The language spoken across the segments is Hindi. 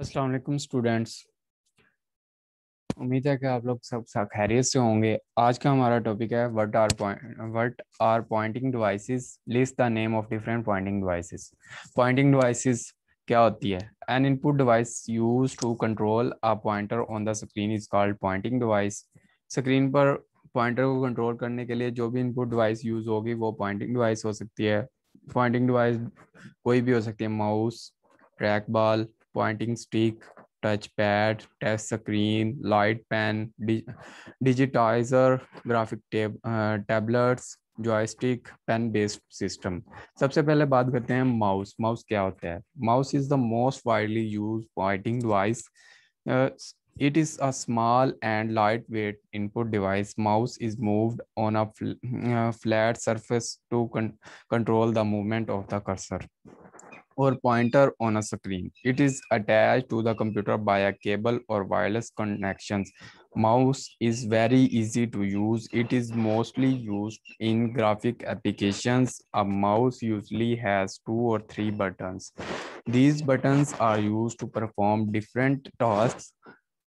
अस्सलाम वालेकुम स्टूडेंट्स उम्मीद है कि आप लोग सब खैरियत से होंगे आज का हमारा टॉपिक है what are point what are pointing devices list the name of different pointing devices pointing devices क्या होती है an input device use to control a pointer on the screen is called pointing device screen पर पॉइंटर को कंट्रोल करने के लिए जो भी इनपुट डिवाइस यूज होगी वो पॉइंटिंग डिवाइस हो सकती है पॉइंटिंग डिवाइस कोई भी हो सकती है mouse track ball pointing stick, touchpad, touch screen, light pen, dig digitizer, graphic tab, uh, tablets, joystick pen based system सबसे पहले बात करते हैं माउस माउस क्या होता है mouse is the most widely use pointing device it is a small and lightweight input device mouse is moved on a fl uh, flat surface to con control the movement of the cursor or pointer on a screen. It is attached to the computer by a cable or wireless connections. Mouse is very easy to use. It is mostly used in graphic applications. A mouse usually has two or three buttons. These buttons are used to perform different tasks.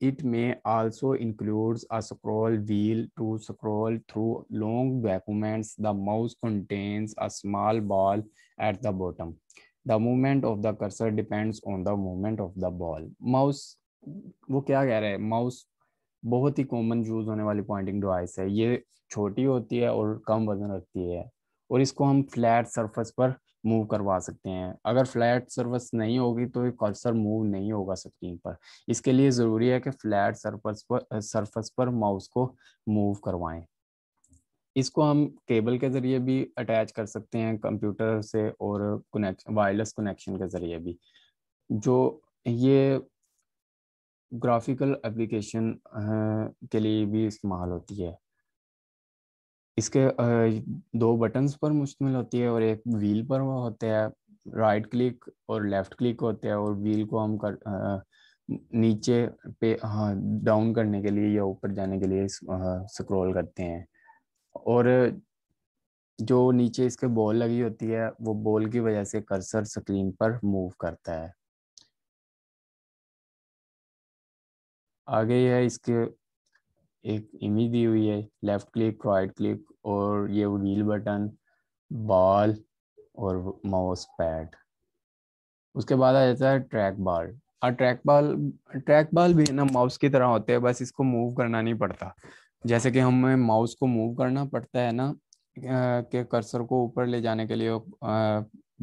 It may also include a scroll wheel to scroll through long documents. The mouse contains a small ball at the bottom. The movement of the cursor depends on the movement of the ball mouse वो क्या कह रहे हैं माउस बहुत ही कॉमन यूज होने वाली पॉइंटिंग डिवाइस है ये छोटी होती है और कम वजन रखती है और इसको हम फ्लैट सरफेस पर मूव करवा सकते हैं अगर फ्लैट सरफेस नहीं होगी तो ये कर्सर मूव नहीं होगा स्क्रीन पर इसके लिए ज़रूरी है कि फ्लैट सरफेस पर सरफेस पर माउस को मूव करवाएं इसको हम केबल के ज़रिए भी अटैच कर सकते हैं कंप्यूटर से और कनेक्ट वायरलेस कनेक्शन के ज़रिए भी जो ये ग्राफिकल एप्लीकेशन के लिए भी इस्तेमाल होती है इसके दो बटन्स पर मुश्तमिल होती है और एक व्हील पर वो होता है राइट क्लिक और लेफ़्ट क्लिक होते हैं और व्हील को हम कर नीचे पे हाँ, डाउन करने के लिए या ऊपर जाने के लिए स्क्रॉल करते हैं और जो नीचे इसके बॉल लगी होती है वो बॉल की वजह से कर्सर स्क्रीन पर मूव करता है आगे है इसके एक इमेज दी हुई है लेफ्ट क्लिक राइट क्लिक और ये व्हील बटन बॉल और माउस पैड उसके बाद आ जाता है ट्रैक बॉल और ट्रैक बॉल ट्रैक बॉल भी ना माउस की तरह होते हैं बस इसको मूव करना नहीं पड़ता जैसे कि हमें माउस को मूव करना पड़ता है ना के कर्सर को ऊपर ले जाने के लिए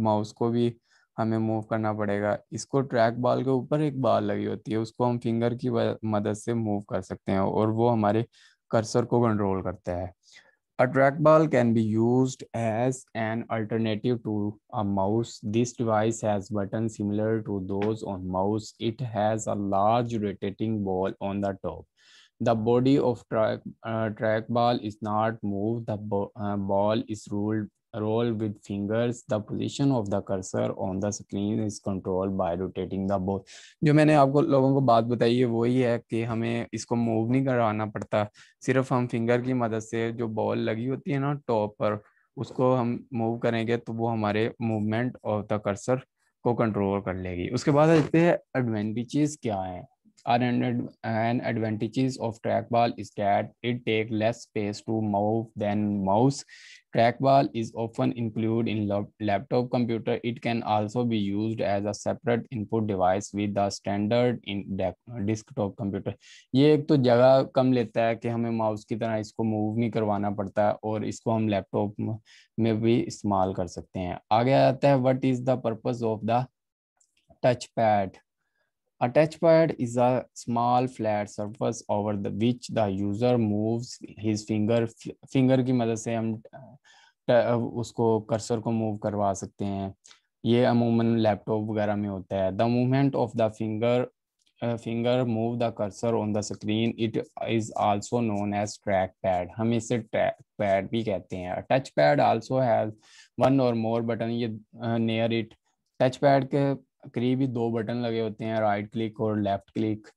माउस को भी हमें मूव करना पड़ेगा इसको ट्रैक बॉल के ऊपर एक बॉल लगी होती है उसको हम फिंगर की मदद से मूव कर सकते हैं और वो हमारे कर्सर को कंट्रोल करता है a track ball can be use as an alternative to a mouse this device has button similar to those on mouse it has a large rotating ball on the top the body of track uh, trackball is not moved the uh, ball is rolled rolled with fingers the position of the cursor on the screen is controlled by rotating the ball जो मैंने आपको लोगों को बात बताई है वही है कि हमें इसको मूव नहीं कराना पड़ता सिर्फ हम फिंगर की मदद से जो बॉल लगी होती है ना टॉप पर उसको हम मूव करेंगे तो वो हमारे मूवमेंट ऑफ द कर्सर को कंट्रोल कर लेगी उसके बाद देखते हैं एडवांटेजेस क्या हैं are an, an advantages of trackball is that it takes less space to move than mouse. Trackball is often included in laptop computer. It can also be used as a separate input device with the standard in desktop computer. ये एक तो जगह कम लेता है कि हमें माउस की तरह इसको मूव नहीं करवाना पड़ता और इसको हम लैपटॉप में भी इस्तेमाल कर सकते हैं आगे आता है what is the purpose of the touch pad A touchpad is a small flat surface over the which the user moves his finger finger की मदद से हम उसको कर्सर को मूव करवा सकते हैं ये अमूमन लैपटॉप वगैरह में होता है the movement of the finger finger move the cursor on the screen it is also known as track pad हम इसे ट्रैक पैड भी कहते हैं touch pad also has one और मोर बटन ये नियर इट टच पैड के करीबी दो बटन लगे होते हैं राइट क्लिक और left click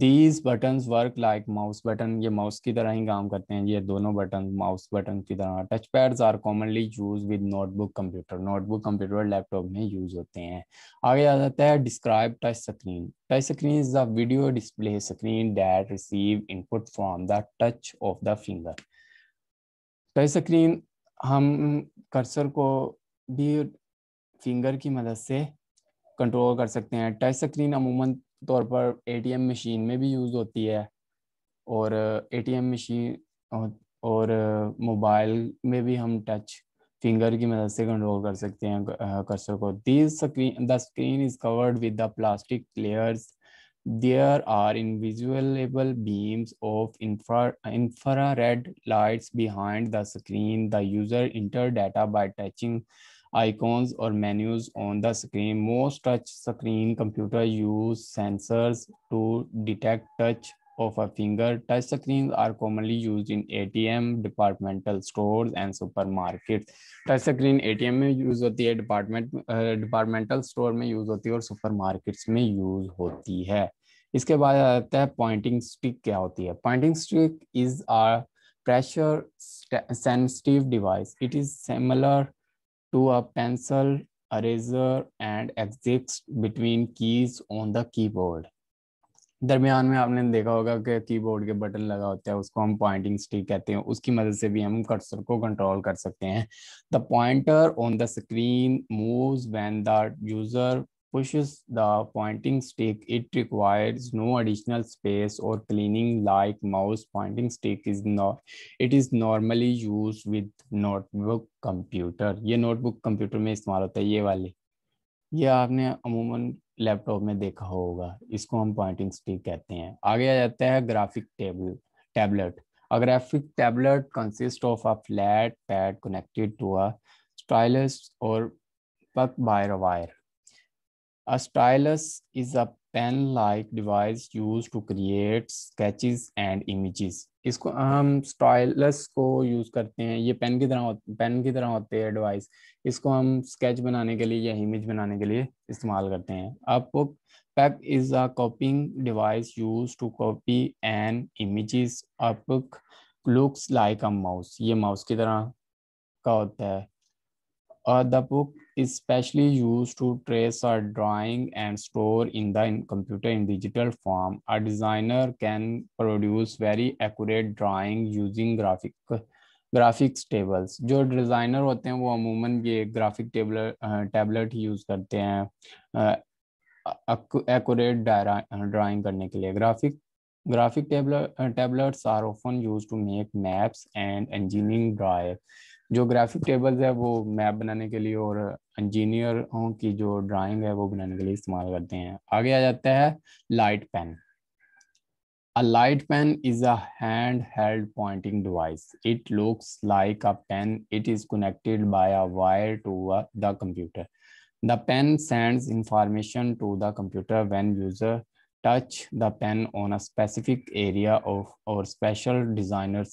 these button work like mouse button ये माउस की तरह ही काम करते हैं ये दोनों बटन माउस बटन की तरह touch pads are commonly use with notebook computer notebook computer laptop में यूज होते हैं आगे आ जाता है describe touch screen touch screen is the video display screen that receive input from the touch of the finger touch screen हम कर्सर को भी फिंगर की मदद से कंट्रोल कर सकते हैं टच स्क्रीन अमूमन तौर पर एटीएम मशीन में भी यूज़ होती है और एटीएम uh, मशीन और मोबाइल uh, में भी हम टच फिंगर की मदद से कंट्रोल कर सकते हैं कर्सर को this screen the screen is covered with the plastic layers there are invisible beams of infrared lights behind the screen the user enter data by touching icons or menus on the screen. Most touch screen computers use sensors to detect touch of a finger. Touch screens are commonly used in ATM, departmental stores, and supermarkets. Touch screen ATM में यूज होती है डिपार्टमेंट डिपार्टमेंटल स्टोर में यूज होती है और सुपरमार्केट्स में यूज होती है इसके बाद आता है पॉइंटिंग स्टिक क्या होती है pointing stick is are pressure sensitive device it is similar to a pencil, eraser and exits between keys on the keyboard. दरमियान में आपने देखा होगा कि कीबोर्ड के बटन लगा होता है उसको हम पॉइंटिंग स्टिक कहते हैं उसकी मदद से भी हम कर्सर को कंट्रोल कर सकते हैं the pointer on the screen moves when the user pushes the pointing stick, it requires no additional space or cleaning like mouse pointing stick is not. It is normally used with notebook computer. ये notebook computer में इस्तेमाल होता है ये वाले ये आपने अमूमन लैपटॉप में देखा होगा इसको हम पॉइंटिंग स्टिक कहते हैं आगे आ जाता है graphic table tablet a graphic tablet consist of a flat pad connected to a stylus और puck by wire A stylus is a pen like device used to create sketches and images. इसको हम स्टाइलस को यूज़ करते हैं ये पेन की तरह पेन की तरह होते हैं डिवाइस इसको हम स्केच बनाने के लिए या इमेज बनाने के लिए इस्तेमाल करते हैं अब puck is a copying device use to copy an images up looks like a mouse ये माउस की तरह का होता है Uh, the book is specially used to trace a drawing and store in the in computer in digital form. A designer can produce very accurate drawing using graphic graphics tables जो डिज़ाइनर होते हैं वो अमूमन ये ग्राफिक टेबल टैबलेट ही यूज़ करते हैं एक्यूरेट ड्राइंग करने के लिए graphic graphic tablet, uh, tablets are often used to make maps and engineering drawings जो ग्राफिक टेबल्स है वो मैप बनाने के लिए और इंजीनियर की जो ड्राइंग है वो बनाने के लिए इस्तेमाल करते हैं आगे आ जाता है light pen a light pen is a hand held pointing device it looks like a pen it is connected by a wire to the computer the pen send information to the computer when user touch the pen on a specific area of or special designer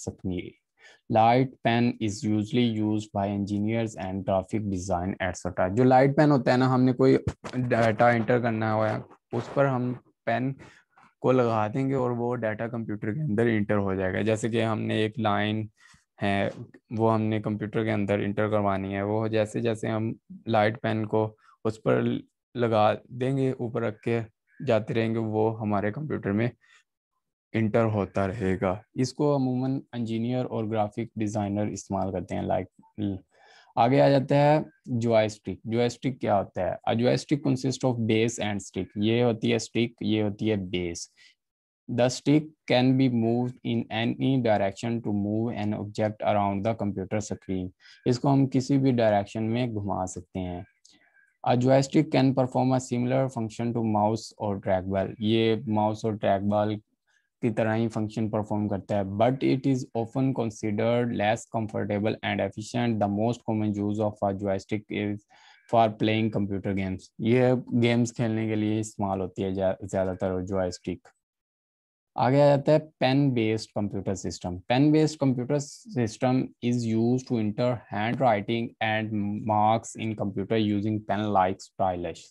light pen is usually use by engineers and graphic design etcetera जो लाइट पेन होता है ना हमने कोई डाटा एंटर करना हुआ उस पर हम पेन को लगा देंगे और वो डाटा कंप्यूटर के अंदर इंटर हो जाएगा जैसे कि हमने एक लाइन है वो हमने कंप्यूटर के अंदर इंटर करवानी है वो जैसे जैसे हम लाइट पेन को उस पर लगा देंगे ऊपर रख के जाते रहेंगे वो हमारे कंप्यूटर में इंटर होता रहेगा इसको अमूमन इंजीनियर और ग्राफिक डिजाइनर इस्तेमाल करते हैं लाइक आगे आ जाता है जोस्टिक जोस्टिक क्या होता है a joystick consist of base and stick ये होती है स्टिक ये होती है base the stick can be move in any direction to move an object around the computer screen इसको हम किसी भी डायरेक्शन में घुमा सकते हैं a joystick can perform a similar function to mouse और ट्रैक बॉल ये माउस और ट्रैक बॉल की तरह ही फंक्शन परफॉर्म करता है but it is open considered less comfortable and efficient the most common use of a joystick is for playing computer games ये गेम्स खेलने के लिए इस्तेमाल होती है ज़्यादातर जॉयस्टिक आगे आ जाता है pen based computer system pen based computer system is use to enter hand writing and marks in computer using pen like stylish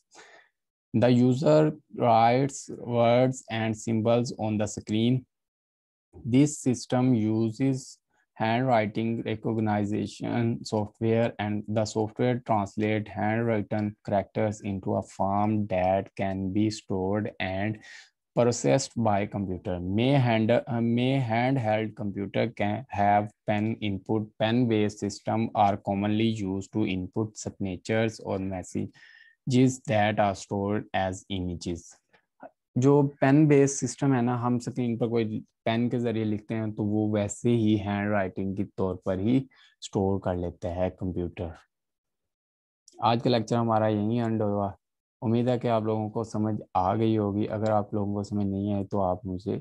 The user writes words and symbols on the screen. This system uses handwriting recognition software and the software translate handwritten characters into a form that can be stored and processed by computer. May, hand, uh, may handheld computer can have pen input. Pen-based system are commonly used to input signatures or messages. images that are stored as images जो पेन बेस्ड सिस्टम है ना हम स्क्रीन पर कोई पेन के जरिए लिखते हैं तो वो वैसे ही हैंड राइटिंग के तौर पर ही स्टोर कर लेता है कंप्यूटर आज का लेक्चर हमारा यहीं एंड हुआ उम्मीद है कि आप लोगों को समझ आ गई होगी अगर आप लोगों को समझ नहीं आई तो आप मुझे